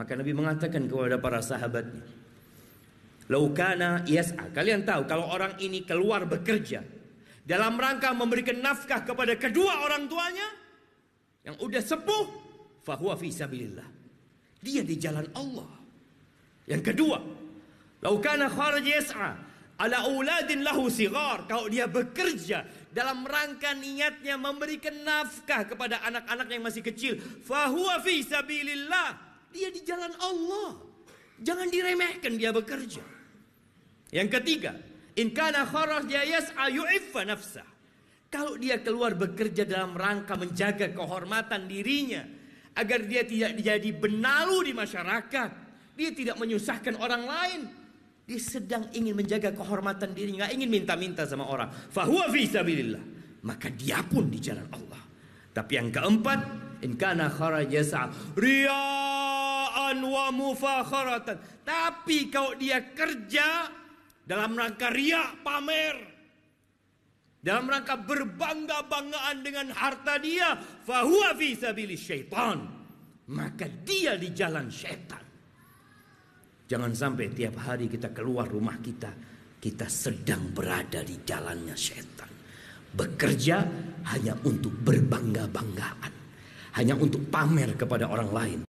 Maka Nabi mengatakan kepada para sahabatnya, "Laukana yas'a." Kalian tahu kalau orang ini keluar bekerja dalam rangka memberikan nafkah kepada kedua orang tuanya yang udah sepuh, fahuwa fi sabilillah. Dia di jalan Allah. Yang kedua, laukana kharaj yas'a ala auladin lahu sigar. Kalau dia bekerja dalam rangka niatnya memberikan nafkah kepada anak-anak yang masih kecil, fahuwa fi sabilillah dia di jalan Allah. Jangan diremehkan dia bekerja. Yang ketiga, in kana kharaj dia yas'a nafsah. Kalau dia keluar bekerja dalam rangka menjaga kehormatan dirinya agar dia tidak jadi benalu di masyarakat, dia tidak menyusahkan orang lain. Dia sedang ingin menjaga kehormatan dirinya, nggak ingin minta-minta sama orang. Fahuwa fi sabilillah. Maka dia pun di jalan Allah. Tapi yang keempat, in kana kharaja riya riyaan wa mufakharatan. Tapi kalau dia kerja dalam rangka riak pamer. Dalam rangka berbangga-banggaan dengan harta dia. Fahuwa fi syaitan. Maka dia di jalan syaitan. Jangan sampai tiap hari kita keluar rumah kita. Kita sedang berada di jalannya syaitan. Bekerja hanya untuk berbangga-banggaan. Hanya untuk pamer kepada orang lain.